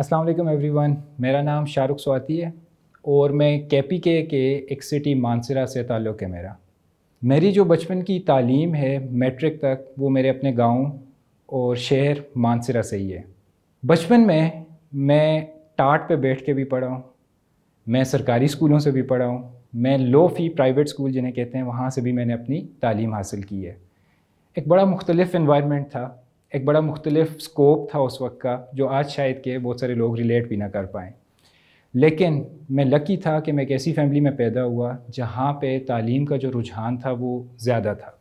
Aslam every one मेरा नाम शाहरुख स्वाति है और मैं के पी के के एक सिटी मानसरा से ताल्लुक़ है मेरा मेरी जो बचपन की तालीम है मैट्रिक तक वो मेरे अपने गांव और शहर मानसरा से ही है बचपन में मैं टाट पे बैठ के भी पढ़ा हूँ मैं सरकारी स्कूलों से भी पढ़ा हूँ मैं लो फ़ी प्राइवेट स्कूल जिन्हें कहते हैं वहाँ से भी मैंने अपनी तालीम हासिल की है एक बड़ा मुख्तलिफ इन्वायरमेंट था एक बड़ा मुख्तलिफ स्कोप था उस वक्त का जो आज शायद के बहुत सारे लोग रिलेट भी ना कर पाएँ लेकिन मैं लकी था कि मैं एक ऐसी फैमिली में पैदा हुआ जहाँ पे तालीम का जो रुझान था वो ज़्यादा था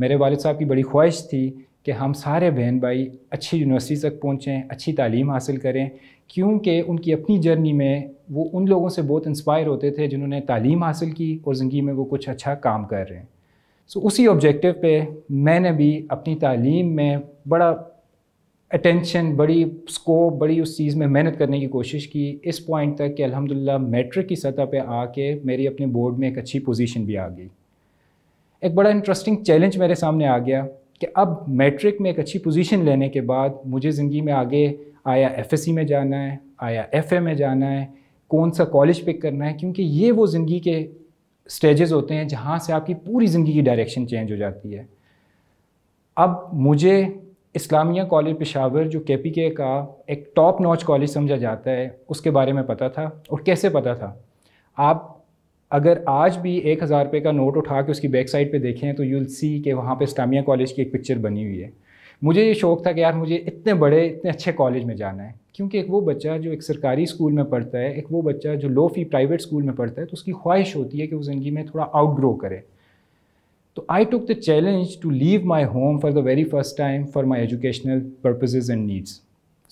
मेरे वालद साहब की बड़ी ख्वाहिश थी कि हम सारे बहन भाई अच्छी यूनिवर्सिटी तक पहुँचें अच्छी तालीम हासिल करें क्योंकि उनकी अपनी जर्नी में वो उन लोगों से बहुत इंस्पायर होते थे जिन्होंने तालीम हासिल की और ज़िंदगी में वो कुछ अच्छा काम कर रहे हैं सो उसी ऑब्जेक्टिव पे मैंने भी अपनी तालीम में बड़ा अटेंशन बड़ी स्कोप बड़ी उस चीज़ में मेहनत करने की कोशिश की इस पॉइंट तक कि अल्हम्दुलिल्लाह मैट्रिक की सतह पे आके मेरी अपने बोर्ड में एक अच्छी पोजीशन भी आ गई एक बड़ा इंटरेस्टिंग चैलेंज मेरे सामने आ गया कि अब मैट्रिक में एक अच्छी पोजीशन लेने के बाद मुझे ज़िंदगी में आगे आया सी में जाना है आया ए में जाना है कौन सा कॉलेज पिक करना है क्योंकि ये वो ज़िंदगी के स्टेजेस होते हैं जहाँ से आपकी पूरी ज़िंदगी की डायरेक्शन चेंज हो जाती है अब मुझे इस्लामिया कॉलेज पेशावर जो के पी के का एक टॉप नॉच कॉलेज समझा जाता है उसके बारे में पता था और कैसे पता था आप अगर आज भी एक हज़ार रुपये का नोट उठा के उसकी बैक साइड पे देखें तो यूल सी के वहाँ पे इस्लामिया कॉलेज की एक पिक्चर बनी हुई है मुझे ये शौक़ था कि यार मुझे इतने बड़े इतने अच्छे कॉलेज में जाना है क्योंकि एक वो बच्चा जो एक सरकारी स्कूल में पढ़ता है एक वो बच्चा जो लो फी प्राइवेट स्कूल में पढ़ता है तो उसकी ख्वाहिश होती है कि वो ज़िंदगी में थोड़ा आउटग्रो करे तो I took the challenge to leave my home for the very first time for my educational purposes and needs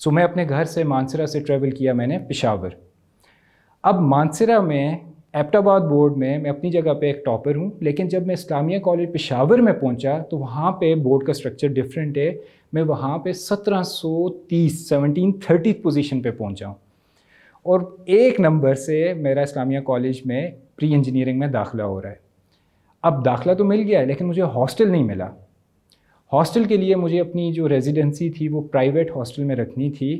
so मैं अपने घर से मानसरा से ट्रेवल किया मैंने पिशावर अब मानसरा में एबटाबाद बोर्ड में मैं अपनी जगह पे एक टॉपर हूँ लेकिन जब मैं इस्लामिया कॉलेज पेशावर में पहुँचा तो वहाँ पे बोर्ड का स्ट्रक्चर डिफरेंट है मैं वहाँ पे 1730 1730 पोजीशन पे पहुँचा और एक नंबर से मेरा इस्लामिया कॉलेज में प्री इंजीनियरिंग में दाखिला हो रहा है अब दाखिला तो मिल गया है लेकिन मुझे हॉस्टल नहीं मिला हॉस्टल के लिए मुझे अपनी जो रेजिडेंसी थी वो प्राइवेट हॉस्टल में रखनी थी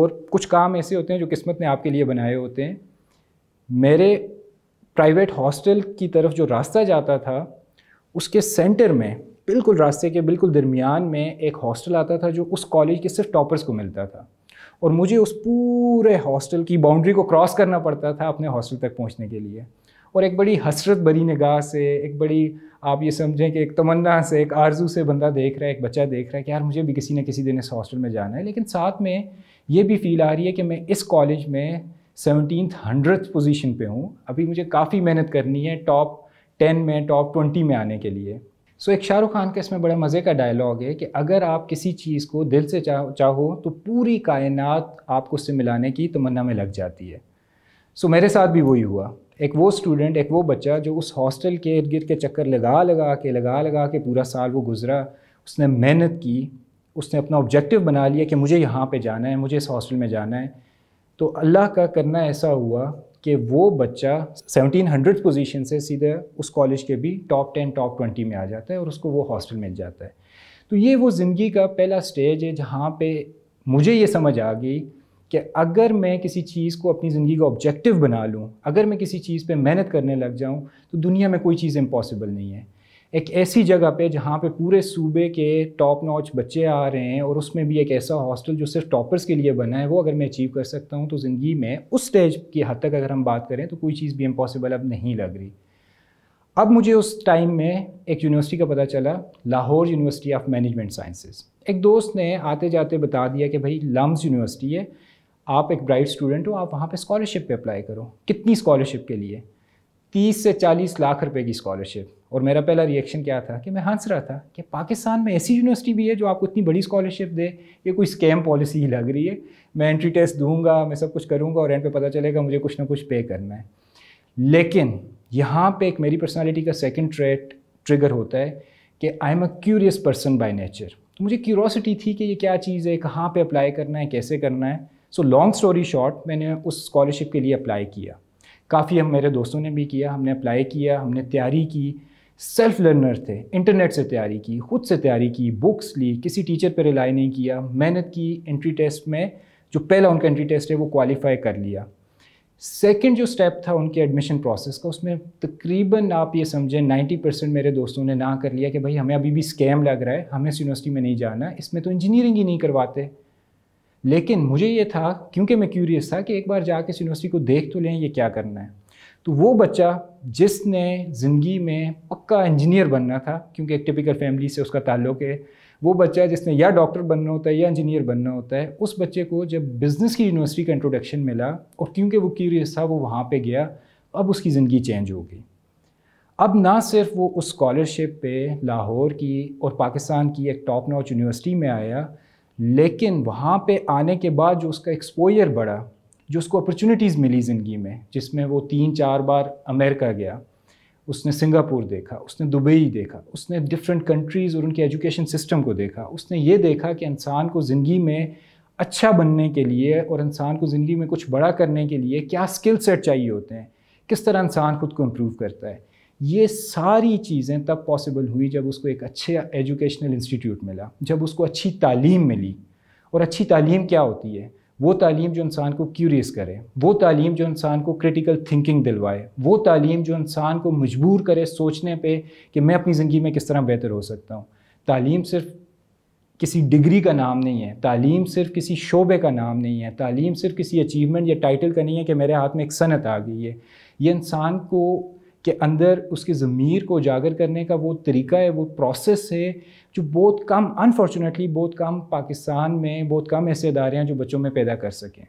और कुछ काम ऐसे होते हैं जो किस्मत ने आपके लिए बनाए होते हैं मेरे प्राइवेट हॉस्टल की तरफ जो रास्ता जाता था उसके सेंटर में बिल्कुल रास्ते के बिल्कुल दरमियान में एक हॉस्टल आता था जो उस कॉलेज के सिर्फ टॉपर्स को मिलता था और मुझे उस पूरे हॉस्टल की बाउंड्री को क्रॉस करना पड़ता था अपने हॉस्टल तक पहुंचने के लिए और एक बड़ी हसरत भरी निगाह से एक बड़ी आप ये समझें कि एक तमन्ना से एक आरजू से बंदा देख रहा है एक बच्चा देख रहा है कि यार मुझे भी किसी न किसी दिन इस हॉस्टल में जाना है लेकिन साथ में ये भी फील आ रही है कि मैं इस कॉलेज में सेवनटीन हंड्रेड पोजीशन पे हूँ अभी मुझे काफ़ी मेहनत करनी है टॉप टेन में टॉप ट्वेंटी में आने के लिए सो so, एक शाहरुख खान का इसमें बड़ा मज़े का डायलॉग है कि अगर आप किसी चीज़ को दिल से चाहो चाहो तो पूरी कायनात आपको उससे मिलाने की तमन्ना में लग जाती है सो so, मेरे साथ भी वही हुआ एक वो स्टूडेंट एक वो बच्चा जो उस हॉस्टल के इर्द गिर्द के चक्कर लगा लगा के लगा लगा के पूरा साल वो गुजरा उसने मेहनत की उसने अपना ऑब्जेक्टिव बना लिया कि मुझे यहाँ पे जाना है मुझे इस हॉस्टल में जाना है तो अल्लाह का करना ऐसा हुआ कि वो बच्चा 1700 पोजीशन से सीधे उस कॉलेज के भी टॉप 10 टॉप 20 में आ जाता है और उसको वो हॉस्टल मिल जाता है तो ये वो ज़िंदगी का पहला स्टेज है जहाँ पे मुझे ये समझ आ गई कि अगर मैं किसी चीज़ को अपनी ज़िंदगी का ऑब्जेक्टिव बना लूँ अगर मैं किसी चीज़ पे मेहनत करने लग जाऊँ तो दुनिया में कोई चीज़ इम्पॉसिबल नहीं है एक ऐसी जगह पे जहाँ पे पूरे सूबे के टॉप नॉच बच्चे आ रहे हैं और उसमें भी एक ऐसा हॉस्टल जो सिर्फ टॉपर्स के लिए बना है वो अगर मैं अचीव कर सकता हूँ तो ज़िंदगी में उस स्टेज की हद तक अगर हम बात करें तो कोई चीज़ भी इम्पॉसिबल अब नहीं लग रही अब मुझे उस टाइम में एक यूनिवर्सिटी का पता चला Lahore university of management sciences एक दोस्त ने आते जाते बता दिया कि भाई लम्स यूनिवर्सिटी है आप एक ब्राइट स्टूडेंट हो आप वहाँ पे स्कॉलरशिप पे अप्लाई करो कितनी स्कॉलरशिप के लिए तीस से चालीस लाख रुपए की स्कॉलरशिप और मेरा पहला रिएक्शन क्या था कि मैं हंस रहा था कि पाकिस्तान में ऐसी यूनिवर्सिटी भी है जो आपको इतनी बड़ी स्कॉलरशिप दे ये कोई स्कैम पॉलिसी ही लग रही है मैं एंट्री टेस्ट दूंगा मैं सब कुछ करूंगा और एंड पे पता चलेगा मुझे कुछ ना कुछ पे करना है लेकिन यहाँ पर एक मेरी पर्सनैलिटी का सेकेंड ट्रेट ट्रिगर होता है कि I am a curious person by nature तो मुझे क्यूरोसिटी थी कि ये क्या चीज़ है कहाँ पर अप्लाई करना है कैसे करना है सो लॉन्ग स्टोरी शॉर्ट मैंने उस स्कॉलरशिप के लिए अप्लाई किया काफ़ी हम मेरे दोस्तों ने भी किया हमने अप्लाई किया हमने तैयारी की सेल्फ लर्नर थे इंटरनेट से तैयारी की खुद से तैयारी की बुक्स ली किसी टीचर पर रिलाई नहीं किया मेहनत की एंट्री टेस्ट में जो पहला उनका एंट्री टेस्ट है वो क्वालिफाई कर लिया सेकेंड जो स्टेप था उनके एडमिशन प्रोसेस का उसमें तकरीबन आप ये समझें नाइन्टी परसेंट मेरे दोस्तों ने ना कर लिया कि भाई हमें अभी भी स्कैम लग रहा है हमें इस यूनिवर्सिटी में नहीं जाना इसमें तो इंजीनियरिंग ही नहीं करवाते लेकिन मुझे ये था क्योंकि मैं क्यूरियस था कि एक बार जाके इस यूनिवर्सिटी को देख तो लें ये क्या करना है तो वो बच्चा जिसने ज़िंदगी में पक्का इंजीनियर बनना था क्योंकि एक टिपिकल फैमिली से उसका ताल्लुक है वो बच्चा जिसने या डॉक्टर बनना होता है या इंजीनियर बनना होता है उस बच्चे को जब बिज़नेस की यूनिवर्सिटी का इंट्रोडक्शन मिला और क्योंकि वो क्यूरियस था वो वहाँ पर गया अब उसकी ज़िंदगी चेंज हो गई अब ना सिर्फ वो उस स्कॉलरशिप पे लाहौर की और पाकिस्तान की एक टॉप नॉच यूनिवर्सिटी में आया लेकिन वहाँ पे आने के बाद जो उसका एक्सपोयर बढ़ा जो उसको अपॉर्चुनिटीज़ मिली ज़िंदगी में जिसमें वो तीन चार बार अमेरिका गया उसने सिंगापुर देखा उसने दुबई देखा उसने डिफरेंट कंट्रीज़ और उनके एजुकेशन सिस्टम को देखा उसने ये देखा कि इंसान को ज़िंदगी में अच्छा बनने के लिए और इंसान को ज़िंदगी में कुछ बड़ा करने के लिए क्या स्किल सेट चाहिए होते हैं किस तरह इंसान खुद को इम्प्रूव करता है ये सारी चीज़ें तब पॉसिबल हुई जब उसको एक अच्छे एजुकेशनल इंस्टीट्यूट मिला जब उसको अच्छी तालीम मिली और अच्छी तालीम क्या होती है वो तालीम जो इंसान को क्यूरियस करे वो तालीम जो इंसान को क्रिटिकल थिंकिंग दिलवाए वो तालीम जो इंसान को मजबूर करे सोचने पे कि मैं अपनी ज़िंदगी में किस तरह बेहतर हो सकता हूँ तालीम सिर्फ किसी डिग्री का नाम नहीं है तालीम सिर्फ किसी शोबे का नाम नहीं है तालीम सिर्फ किसी अचीवमेंट या टाइटल का नहीं है कि मेरे हाथ में एक सनत आ गई है ये इंसान को के अंदर उसके ज़मीर को उजागर करने का वो तरीका है वो प्रोसेस है जो बहुत कम अनफॉर्चुनेटली बहुत कम पाकिस्तान में बहुत कम ऐसे इदारे हैं जो बच्चों में पैदा कर सकें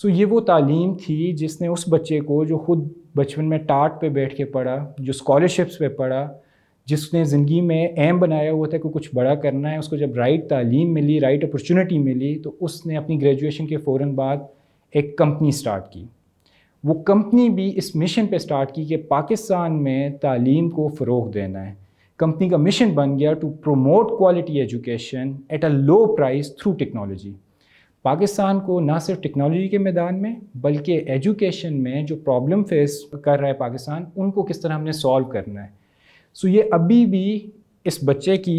सो ये वो तालीम थी जिसने उस बच्चे को जो ख़ुद बचपन में टाट पे बैठ के पढ़ा जो स्कॉलरशिप्स पे पढ़ा जिसने ज़िंदगी में एम बनाया हुआ था कि कुछ बड़ा करना है उसको जब राइट तालीम मिली राइट अपॉर्चुनिटी मिली तो उसने अपनी ग्रेजुएशन के फ़ौर बाद एक कंपनी स्टार्ट की वो कंपनी भी इस मिशन पे स्टार्ट की कि पाकिस्तान में तालीम को फ़रोग देना है कंपनी का मिशन बन गया to promote quality education at a low price through technology Pakistan को ना सिर्फ टेक्नोलॉजी के मैदान में बल्कि एजुकेशन में जो प्रॉब्लम फेस कर रहा है पाकिस्तान उनको किस तरह हमने सॉल्व करना है सो so ये अभी भी इस बच्चे की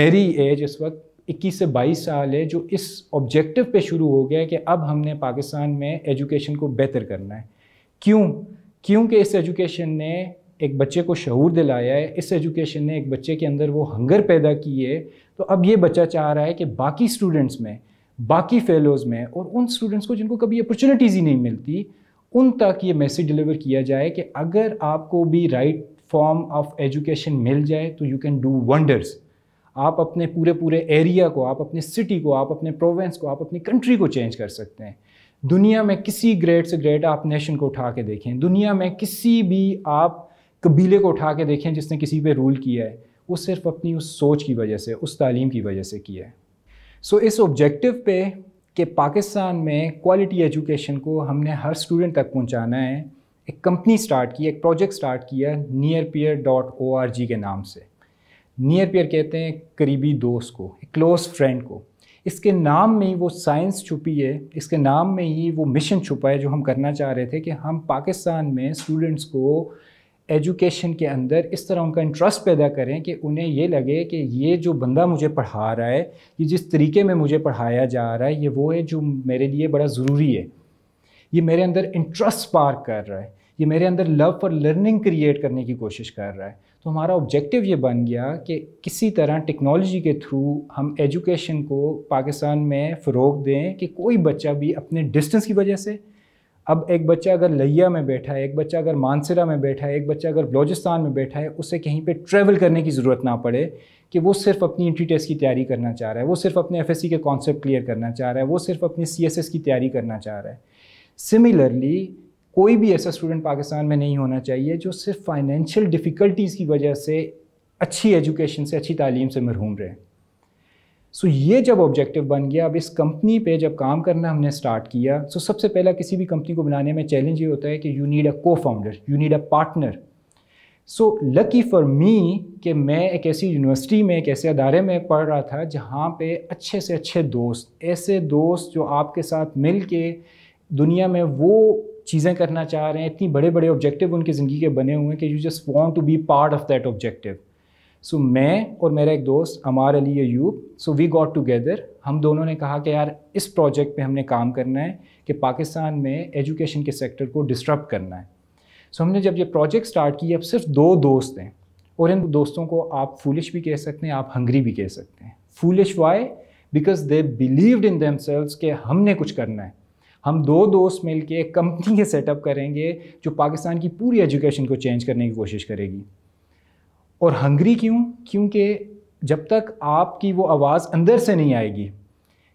मेरी एज इस वक्त 21 से 22 साल है जो इस ऑब्जेक्टिव पे शुरू हो गया है कि अब हमने पाकिस्तान में एजुकेशन को बेहतर करना है क्यों क्योंकि इस एजुकेशन ने एक बच्चे को शूर दिलाया है इस एजुकेशन ने एक बच्चे के अंदर वो हंगर पैदा की है तो अब ये बच्चा चाह रहा है कि बाकी स्टूडेंट्स में बाकी फेलोज़ में और उन स्टूडेंट्स को जिनको कभी अपॉर्चुनिटीज़ ही नहीं मिलती उन तक ये मैसेज डिलीवर किया जाए कि अगर आपको भी राइट फॉर्म ऑफ एजुकेशन मिल जाए तो यू कैन डू वंडर्स आप अपने पूरे पूरे एरिया को आप अपने सिटी को आप अपने प्रोविंस को आप अपनी कंट्री को चेंज कर सकते हैं दुनिया में किसी ग्रेट से ग्रेट आप नेशन को उठा के देखें दुनिया में किसी भी आप कबीले को उठा के देखें जिसने किसी पे रूल किया है वो सिर्फ अपनी उस सोच की वजह से उस तालीम की वजह से किया है सो so, इस ऑब्जेक्टिव पे कि पाकिस्तान में क्वालिटी एजुकेशन को हमने हर स्टूडेंट तक पहुंचाना है एक कंपनी स्टार्ट की एक प्रोजेक्ट स्टार्ट किया Nearpeer dot O R G के नाम से नियर पेयर कहते हैं करीबी दोस्त को क्लोज़ फ्रेंड को इसके नाम में ही वो साइंस छुपी है इसके नाम में ही वो मिशन छुपा है जो हम करना चाह रहे थे कि हम पाकिस्तान में स्टूडेंट्स को एजुकेशन के अंदर इस तरह उनका इंटरेस्ट पैदा करें कि उन्हें ये लगे कि ये जो बंदा मुझे पढ़ा रहा है ये जिस तरीके में मुझे पढ़ाया जा रहा है ये वो है जो मेरे लिए बड़ा ज़रूरी है ये मेरे अंदर इंटरेस्ट पार कर रहा है ये मेरे अंदर लव फॉर लर्निंग क्रिएट करने की कोशिश कर रहा है तो हमारा ऑब्जेक्टिव ये बन गया कि किसी तरह टेक्नोलॉजी के थ्रू हम एजुकेशन को पाकिस्तान में फ़रोग दें कि कोई बच्चा भी अपने डिस्टेंस की वजह से अब एक बच्चा अगर लिया में बैठा है एक बच्चा अगर मानसरा में बैठा है एक बच्चा अगर बलोचिस्तान में बैठा है उसे कहीं पे ट्रैवल करने की ज़रूरत ना पड़े कि वो सिर्फ अपनी इंट्री टेस्ट की तैयारी करना चाह रहा है वो सिर्फ अपने एफ के कॉन्सेप्ट क्लियर करना चाह रहा है वो सिर्फ अपनी सी की तैयारी करना चाह रहा है सिमिलरली कोई भी ऐसा स्टूडेंट पाकिस्तान में नहीं होना चाहिए जो सिर्फ फाइनेंशियल डिफ़िकल्टीज़ की वजह से अच्छी एजुकेशन से अच्छी तालीम से मरहूम रहे सो so, ये जब ऑब्जेक्टिव बन गया अब इस कंपनी पे जब काम करना हमने स्टार्ट किया सो तो so सबसे पहला किसी भी कंपनी को बनाने में चैलेंज ये होता है कि you need a co founder you need a partner so lucky for me कि मैं एक ऐसी यूनिवर्सिटी में एक ऐसे अदारे में पढ़ रहा था जहाँ पे अच्छे से अच्छे दोस्त ऐसे दोस्त जो आपके साथ मिल के दुनिया में वो चीज़ें करना चाह रहे हैं इतनी बड़े बड़े ऑब्जेक्टिव उनकी ज़िंदगी के बने हुए हैं कि you just want to be part of that objective so मैं और मेरा एक दोस्त अमार अली यूब सो वी गॉट टुगेदर हम दोनों ने कहा कि यार इस प्रोजेक्ट पे हमने काम करना है कि पाकिस्तान में एजुकेशन के सेक्टर को डिस्टर्ब करना है सो so, हमने जब ये प्रोजेक्ट स्टार्ट की अब सिर्फ दो दोस्त हैं और इन दोस्तों को आप फूलिश भी कह सकते हैं आप हंगरी भी कह सकते हैं foolish why because they believed in themselves कि हमने कुछ करना है हम दो दोस्त मिल के एक कंपनी के सेटअप करेंगे जो पाकिस्तान की पूरी एजुकेशन को चेंज करने की कोशिश करेगी और हंगरी क्यों क्योंकि जब तक आपकी वो आवाज़ अंदर से नहीं आएगी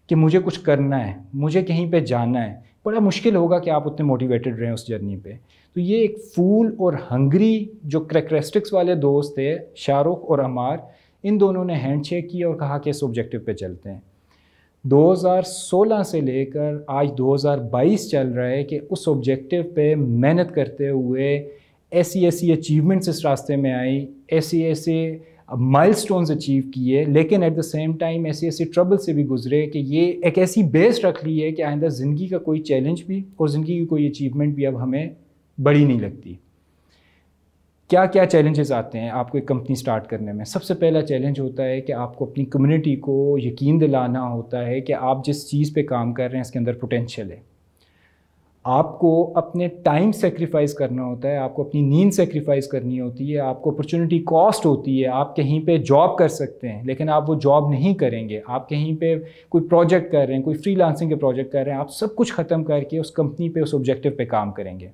कि मुझे कुछ करना है मुझे कहीं पे जाना है बड़ा मुश्किल होगा कि आप उतने मोटिवेटेड रहें उस जर्नी पे तो ये एक फूल और हंगरी जो करेक्टरिस्टिक्स वाले दोस्त थे शाहरुख और अमार इन दोनों ने हैंड शेक किया और कहा कि इस ऑब्जेक्टिव पे चलते हैं 2016 से लेकर आज 2022 चल रहा है कि उस ऑब्जेक्टिव पे मेहनत करते हुए ऐसी ऐसी अचीवमेंट्स इस रास्ते में आई ऐसे ऐसे माइलस्टोन्स अचीव किए लेकिन एट द सेम टाइम ऐसे ऐसे ट्रबल से भी गुजरे कि ये एक ऐसी बेस रख ली है कि आइंदा ज़िंदगी का कोई चैलेंज भी और ज़िंदगी की कोई अचीवमेंट भी अब हमें बड़ी नहीं लगती क्या क्या चैलेंजेस आते हैं आपको एक कंपनी स्टार्ट करने में सबसे पहला चैलेंज होता है कि आपको अपनी कम्युनिटी को यकीन दिलाना होता है कि आप जिस चीज़ पे काम कर रहे हैं इसके अंदर पोटेंशियल है आपको अपने टाइम सेक्रीफाइस करना होता है आपको अपनी नींद सेक्रीफाइस करनी होती है आपको अपॉर्चुनिटी कॉस्ट होती है आप कहीं पे जॉब कर सकते हैं लेकिन आप वो जॉब नहीं करेंगे आप कहीं पे कोई प्रोजेक्ट कर रहे हैं कोई फ्रीलांसिंग के प्रोजेक्ट कर रहे हैं आप सब कुछ ख़त्म करके उस कंपनी पे उस ऑब्जेक्टिव पे काम करेंगे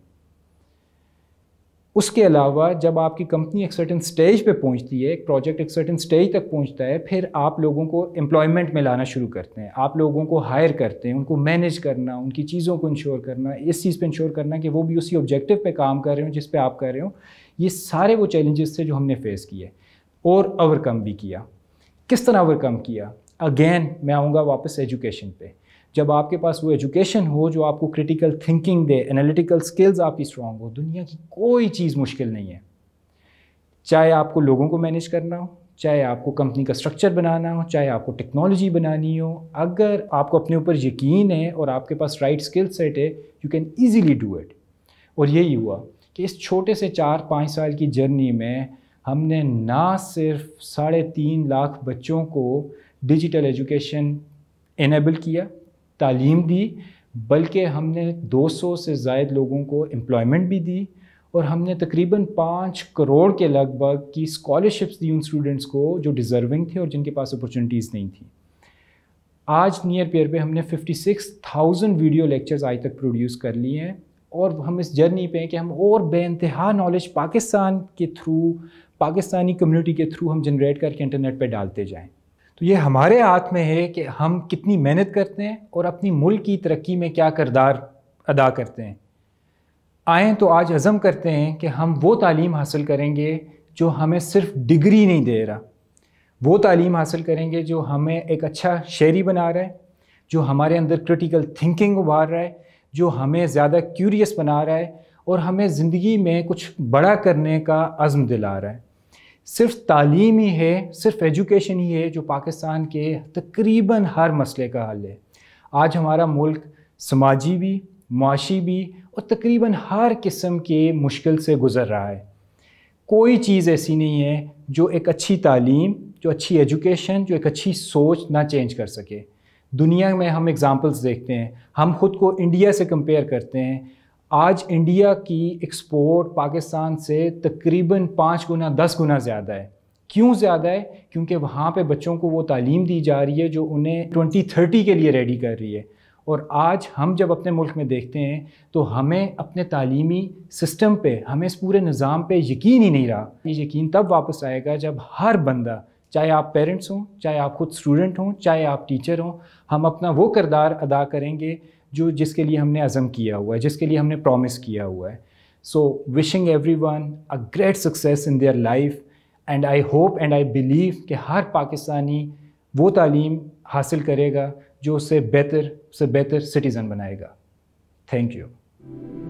उसके अलावा जब आपकी कंपनी एक सर्टन स्टेज पे पहुंचती है एक प्रोजेक्ट एक सर्टन स्टेज तक पहुंचता है फिर आप लोगों को एम्प्लॉयमेंट में लाना शुरू करते हैं आप लोगों को हायर करते हैं उनको मैनेज करना उनकी चीज़ों को इंश्योर करना इस चीज़ पे इंश्योर करना कि वो भी उसी ऑब्जेक्टिव पे काम कर रहे हो जिस पर आप कर रहे हो ये सारे वो चैलेंजेस थे जो हमने फेस किए और ओवरकम भी किया किस तरह ओवरकम किया अगेन मैं आऊँगा वापस एजुकेशन पर जब आपके पास वो एजुकेशन हो जो आपको क्रिटिकल थिंकिंग दे एनालिटिकल स्किल्स आपकी स्ट्रांग हो दुनिया की कोई चीज़ मुश्किल नहीं है चाहे आपको लोगों को मैनेज करना हो चाहे आपको कंपनी का स्ट्रक्चर बनाना हो चाहे आपको टेक्नोलॉजी बनानी हो अगर आपको अपने ऊपर यकीन है और आपके पास राइट स्किल सेट है you can easily do it और यही हुआ कि इस छोटे से चार पाँच साल की जर्नी में हमने ना सिर्फ साढ़े तीन लाख बच्चों को डिजिटल एजुकेशन इनेबल किया तालीम दी बल्कि हमने 200 से ज़ायद लोगों को एम्प्लॉयमेंट भी दी और हमने तकरीबन पाँच करोड़ के लगभग की स्कॉलरशिप्स दी उन स्टूडेंट्स को जो डिज़र्विंग थे और जिनके पास अपॉर्चुनिटीज़ नहीं थी आज नियर पेयर पे हमने 56,000 वीडियो लेक्चर्स आज तक प्रोड्यूस कर लिए हैं और हम इस जर्नी पे हैं कि हम और बेानतहा नॉलेज पाकिस्तान के थ्रू पाकिस्तानी कम्युनिटी के थ्रू हम जनरेट करके इंटरनेट पे डालते जाएं तो ये हमारे हाथ में है कि हम कितनी मेहनत करते हैं और अपनी मुल्क की तरक्की में क्या करदार अदा करते हैं आएँ तो आज अज़म करते हैं कि हम वो तालीम हासिल करेंगे जो हमें सिर्फ डिग्री नहीं दे रहा वो तालीम हासिल करेंगे जो हमें एक अच्छा शहरी बना रहा है जो हमारे अंदर क्रिटिकल थिंकिंग उभार रहा है जो हमें ज़्यादा क्यूरियस बना रहा है और हमें ज़िंदगी में कुछ बड़ा करने का अज़म दिला रहा है सिर्फ तालीम ही है सिर्फ एजुकेशन ही है जो पाकिस्तान के तकरीबन हर मसले का हल है आज हमारा मुल्क समाजी भी माशी भी और तकरीबन हर किस्म के मुश्किल से गुज़र रहा है कोई चीज़ ऐसी नहीं है जो एक अच्छी तालीम जो अच्छी एजुकेशन जो एक अच्छी सोच ना चेंज कर सके दुनिया में हम एग्ज़ाम्पल्स देखते हैं हम ख़ुद को इंडिया से कंपेयर करते हैं आज इंडिया की एक्सपोर्ट पाकिस्तान से तकरीबन पाँच गुना दस गुना ज़्यादा है क्यों ज़्यादा है क्योंकि वहाँ पे बच्चों को वो तालीम दी जा रही है जो उन्हें 2030 के लिए रेडी कर रही है और आज हम जब अपने मुल्क में देखते हैं तो हमें अपने तालीमी सिस्टम पे हमें इस पूरे निज़ाम पे यकीन ही नहीं रहा ये यकीन तब वापस आएगा जब हर बंदा चाहे आप पेरेंट्स हों चाहे आप खुद स्टूडेंट हों चाहे आप टीचर हों हम अपना वो करदार अदा करेंगे जो जिसके लिए हमने अज़म किया हुआ है जिसके लिए हमने प्रॉमिस किया हुआ है so wishing everyone a great success in their life and I hope and I believe कि हर पाकिस्तानी वो तालीम हासिल करेगा जो उसे बेहतर से बेहतर सिटीज़न बनाएगा थैंक यू